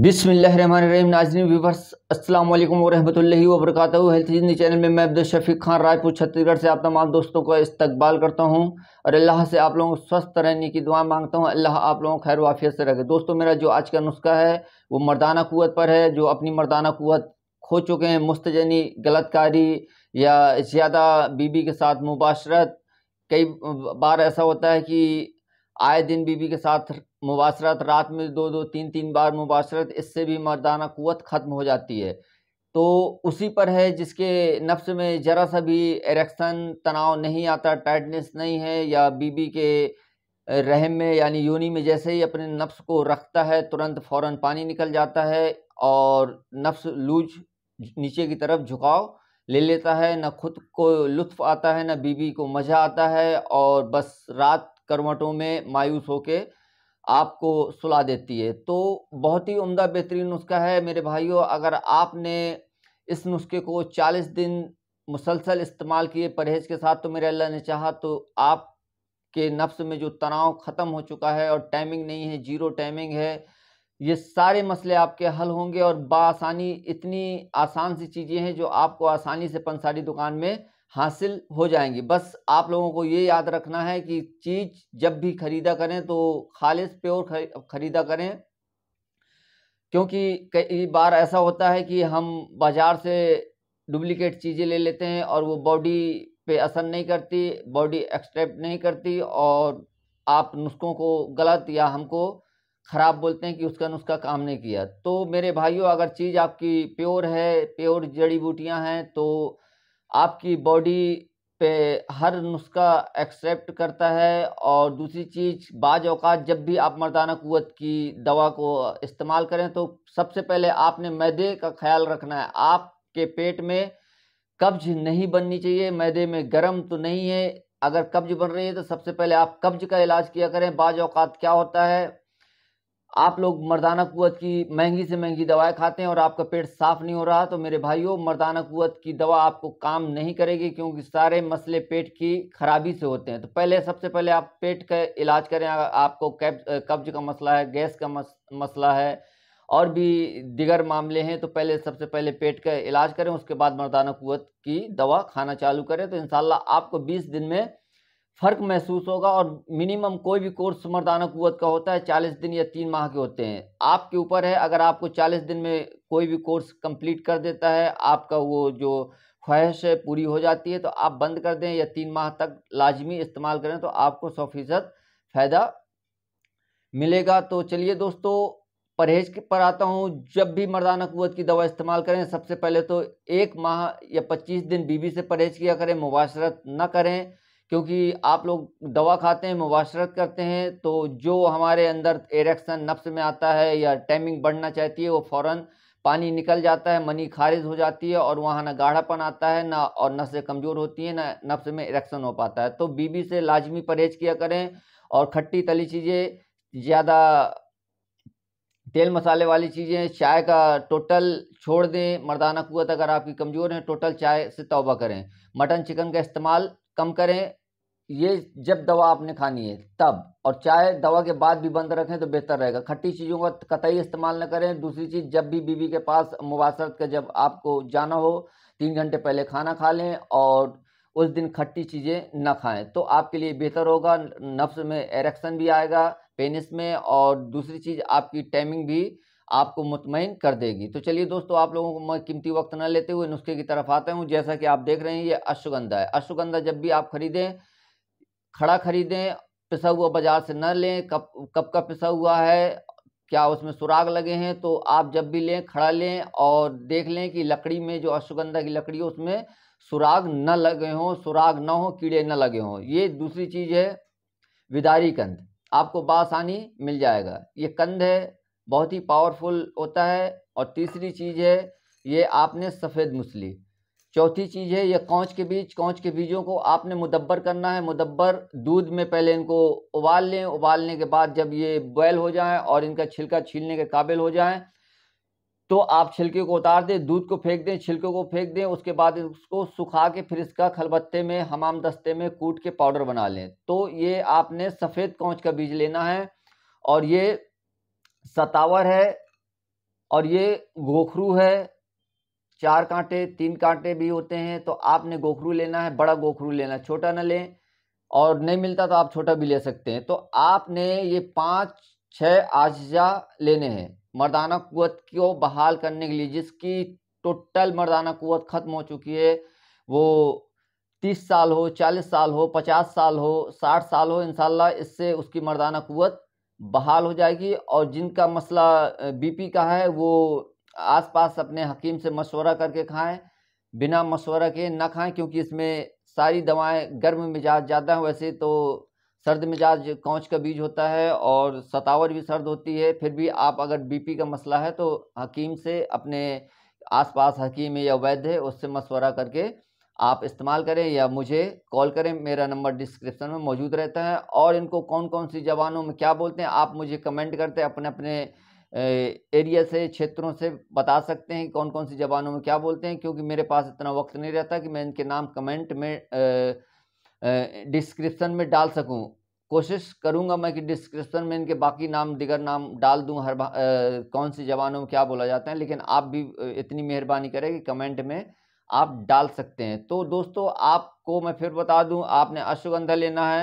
बिसमीम नाजनी व्यूवर्स अस्सलाम वालेकुम वरहमतुल्लाहि हेल्थ हिंदी चैनल में मैं अब्दुल शफीक खान रायपुर छत्तीसगढ़ से आप तमाम दोस्तों का इस्तकबाल करता हूँ और अल्लाह से आप लोगों को स्वस्थ रहने की दुआ मांगता हूँ अल्लाह आप लोगों को खैर वाफियत से रखे दोस्तों मेरा जो आज का नुस्खा है वो मर्दाना कुत पर है जो अपनी मर्दाना कुत खो चुके हैं मुस्तजनी गलतकारी या ज़्यादा बीबी के साथ मुबाशरत कई बार ऐसा होता है कि आए दिन बीवी के साथ मुबासरत रात में दो दो तीन तीन बार मुबासरत इससे भी मर्दाना क़वत ख़त्म हो जाती है तो उसी पर है जिसके नफ्स में ज़रा सा भी एरेक्शन तनाव नहीं आता टाइटनेस नहीं है या बीबी के रहम में यानी योनी में जैसे ही अपने नफ्स को रखता है तुरंत फ़ौर पानी निकल जाता है और नफ्स लूज नीचे की तरफ झुकाव ले लेता है ना खुद को लुत्फ़ आता है ना बीबी को मज़ा आता है और बस रात करवटों में मायूस होके आपको सुला देती है तो बहुत ही उम्दा बेहतरीन नुस्खा है मेरे भाइयों अगर आपने इस नुस्खे को 40 दिन मुसलसल इस्तेमाल किए परहेज के साथ तो मेरे अल्लाह ने चाहा तो आप के नफ्स में जो तनाव ख़त्म हो चुका है और टाइमिंग नहीं है जीरो टाइमिंग है ये सारे मसले आपके हल होंगे और बासानी इतनी आसान सी चीज़ें हैं जो आपको आसानी से पंसारी दुकान में हासिल हो जाएंगी बस आप लोगों को ये याद रखना है कि चीज़ जब भी ख़रीदा करें तो खालिश प्योर ख़रीदा करें क्योंकि कई बार ऐसा होता है कि हम बाज़ार से डुप्लीकेट चीज़ें ले लेते हैं और वो बॉडी पे असर नहीं करती बॉडी एक्सेप्ट नहीं करती और आप नुस्खों को गलत या हमको ख़राब बोलते हैं कि उसका नुस्खा काम नहीं किया तो मेरे भाइयों अगर चीज़ आपकी प्योर है प्योर जड़ी बूटियां हैं तो आपकी बॉडी पे हर नुस्खा एक्सेप्ट करता है और दूसरी चीज़ बाज अवकात जब भी आप मर्दाना क़वत की दवा को इस्तेमाल करें तो सबसे पहले आपने मैदे का ख्याल रखना है आपके पेट में कब्ज नहीं बननी चाहिए मैदे में गर्म तो नहीं है अगर कब्ज बन रही है तो सबसे पहले आप कब्ज का इलाज किया करें बाज अवकात क्या होता है आप लोग मर्दाना कुत की महंगी से महंगी दवाएं खाते हैं और आपका पेट साफ नहीं हो रहा तो मेरे भाइयों मर्दाना कुत की दवा आपको काम नहीं करेगी क्योंकि सारे मसले पेट की खराबी से होते हैं तो पहले सबसे पहले आप पेट का इलाज करें आपको कब्ज का मसला है गैस का मसला है और भी दिगर मामले हैं तो पहले सबसे पहले पेट का इलाज करें उसके बाद मर्दाना कुत की दवा खाना चालू करें तो इन आपको बीस दिन में फ़र्क महसूस होगा और मिनिमम कोई भी कोर्स मर्दाना कुत का होता है चालीस दिन या तीन माह के होते हैं आपके ऊपर है अगर आपको चालीस दिन में कोई भी कोर्स कंप्लीट कर देता है आपका वो जो ख्वाहिश है पूरी हो जाती है तो आप बंद कर दें या तीन माह तक लाजमी इस्तेमाल करें तो आपको सौ फीसद फ़ायदा मिलेगा तो चलिए दोस्तों परहेज पर आता हूँ जब भी मर्दाना कुत की दवा इस्तेमाल करें सबसे पहले तो एक माह या पच्चीस दिन बीबी से परहेज किया करें मुबाशरत न करें क्योंकि आप लोग दवा खाते हैं मुबाशरत करते हैं तो जो हमारे अंदर एरेक्शन नफ्स में आता है या टाइमिंग बढ़ना चाहती है वो फ़ौर पानी निकल जाता है मनी खारिज हो जाती है और वहाँ ना गाढ़ापन आता है ना और नसें कमज़ोर होती हैं ना नफ्स में इरेक्शन हो पाता है तो बीबी से लाजमी परहेज किया करें और खट्टी तली चीज़ें ज़्यादा तेल मसाले वाली चीज़ें चाय का टोटल छोड़ दें मर्दाना कुत अगर आपकी कमज़ोर है टोटल चाय से तौबा करें मटन चिकन का इस्तेमाल कम करें ये जब दवा आपने खानी है तब और चाहे दवा के बाद भी बंद रखें तो बेहतर रहेगा खट्टी चीज़ों का कतई इस्तेमाल न करें दूसरी चीज़ जब भी बीवी के पास मुबासरत का जब आपको जाना हो तीन घंटे पहले खाना खा लें और उस दिन खट्टी चीज़ें ना खाएं तो आपके लिए बेहतर होगा नफ्स में एरेक्शन भी आएगा पेनिस में और दूसरी चीज़ आपकी टाइमिंग भी आपको मुतमिन कर देगी तो चलिए दोस्तों आप लोगों को मैं कीमती वक्त ना लेते हुए नुस्खे की तरफ आता हूँ जैसा कि आप देख रहे हैं ये अश्वगंधा है अश्वगंधा जब भी आप खरीदें खड़ा खरीदें पिसा हुआ बाजार से न लें कब कब का पिसा हुआ है क्या उसमें सुराग लगे हैं तो आप जब भी लें खड़ा लें और देख लें कि लकड़ी में जो अश्वगंधा की लकड़ी है उसमें सुराग न लगे हों सुराग न हो कीड़े न लगे हों ये दूसरी चीज़ है विदारी कंध आपको बासानी मिल जाएगा ये कंध है बहुत ही पावरफुल होता है और तीसरी चीज़ है ये आपने सफ़ेद मुसली चौथी चीज़ है ये कौच के बीज कौच के बीजों को आपने मुदब्बर करना है मुदब्बर दूध में पहले इनको उबाल लें उबालने के बाद जब ये बॉयल हो जाए और इनका छिलका छीलने के काबिल हो जाए तो आप छिलके को उतार दें दूध को फेंक दें छिलके को फेंक दें उसके बाद उसको सुखा के फिर इसका खलबत्ते में हमाम दस्ते में कूट के पाउडर बना लें तो ये आपने सफ़ेद कौच का बीज लेना है और ये सतावर है और ये गोखरू है चार कांटे तीन कांटे भी होते हैं तो आपने गोखरू लेना है बड़ा गोखरू लेना छोटा ना लें और नहीं मिलता तो आप छोटा भी ले सकते हैं तो आपने ये पाँच छः आजा लेने हैं मर्दाना कुत को बहाल करने के लिए जिसकी टोटल मर्दाना कुत ख़त्म हो चुकी है वो तीस साल हो चालीस साल हो पचास साल हो साठ साल हो इन इससे उसकी मर्दाना कुत बहाल हो जाएगी और जिनका मसला बीपी का है वो आसपास अपने हकीम से मशवरा करके खाएं बिना मशवरा के ना खाएं क्योंकि इसमें सारी दवाएं गर्म मिजाज ज़्यादा हैं वैसे तो सर्द मिजाज कौच का बीज होता है और सतावर भी सर्द होती है फिर भी आप अगर बीपी का मसला है तो हकीम से अपने आसपास हकीम या वैद्य है उससे मशवरा करके आप इस्तेमाल करें या मुझे कॉल करें मेरा नंबर डिस्क्रिप्शन में मौजूद रहता है और इनको कौन कौन सी जबानों में क्या बोलते हैं आप मुझे कमेंट करते हैं अपने अपने एरिया से क्षेत्रों से बता सकते हैं कौन कौन सी जबानों में क्या बोलते हैं क्योंकि मेरे पास इतना वक्त नहीं रहता कि मैं इनके नाम कमेंट में डिस्क्रिप्सन में डाल सकूँ कोशिश करूंगा मैं कि डिस्क्रिप्सन में इनके बाकी नाम दिगर नाम डाल दूं हर आ, कौन सी जबानों में क्या बोला जाता है लेकिन आप भी इतनी मेहरबानी करें कि कमेंट में आप डाल सकते हैं तो दोस्तों आपको मैं फिर बता दूं आपने अश्वगंधा लेना है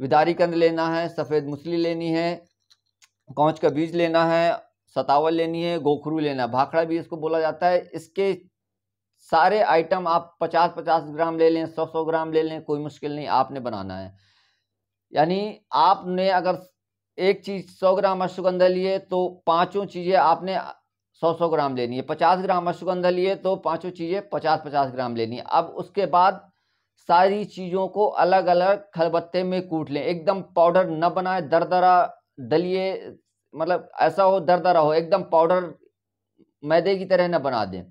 विदारी कंद लेना है सफ़ेद मुसली लेनी है कौच का बीज लेना है सतावल लेनी है गोखरू लेना है भाखड़ा भी इसको बोला जाता है इसके सारे आइटम आप पचास पचास ग्राम ले लें सौ सौ ग्राम ले लें कोई मुश्किल नहीं आपने बनाना है यानी आपने अगर एक चीज़ सौ ग्राम अश्वगंधा लिए तो पांचों चीज़ें आपने सौ सौ ग्राम लेनी है पचास ग्राम अश्वगंधा लिए तो पाँचों चीज़ें पचास पचास ग्राम लेनी है अब उसके बाद सारी चीज़ों को अलग अलग खलबत्ते में कूट लें एकदम पाउडर न बनाए दरदरा दलिए मतलब ऐसा हो दरदरा हो एकदम पाउडर मैदे की तरह न बना दें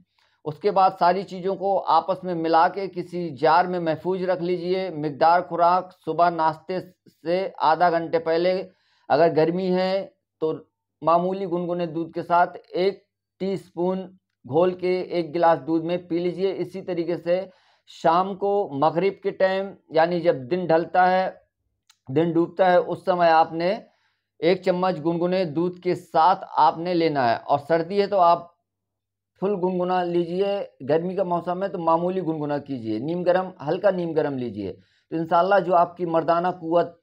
उसके बाद सारी चीज़ों को आपस में मिला के किसी जार में महफूज रख लीजिए मकदार खुराक सुबह नाश्ते से आधा घंटे पहले अगर गर्मी है तो मामूली गुनगुने दूध के साथ एक टीस्पून घोल के एक गिलास दूध में पी लीजिए इसी तरीके से शाम को मगरिब के टाइम यानी जब दिन ढलता है दिन डूबता है उस समय आपने एक चम्मच गुनगुने दूध के साथ आपने लेना है और सर्दी है तो आप फुल गुनगुना लीजिए गर्मी का मौसम है तो मामूली गुनगुना कीजिए नीम गर्म हल्का नीम गर्म लीजिए तो इन जो आपकी मर्दाना कुत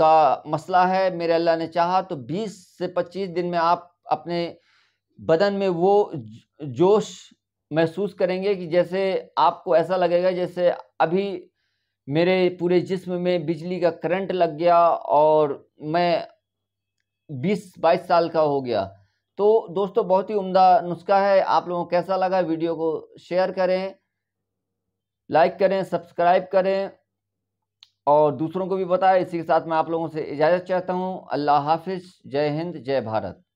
का मसला है मेरे अल्लाह ने चाहा तो 20 से 25 दिन में आप अपने बदन में वो जोश महसूस करेंगे कि जैसे आपको ऐसा लगेगा जैसे अभी मेरे पूरे जिस्म में बिजली का करंट लग गया और मैं 20-22 साल का हो गया तो दोस्तों बहुत ही उम्दा नुस्खा है आप लोगों को कैसा लगा वीडियो को शेयर करें लाइक करें सब्सक्राइब करें और दूसरों को भी बताएं इसी के साथ मैं आप लोगों से इजाज़त चाहता हूं अल्लाह हाफिज़ जय हिंद जय भारत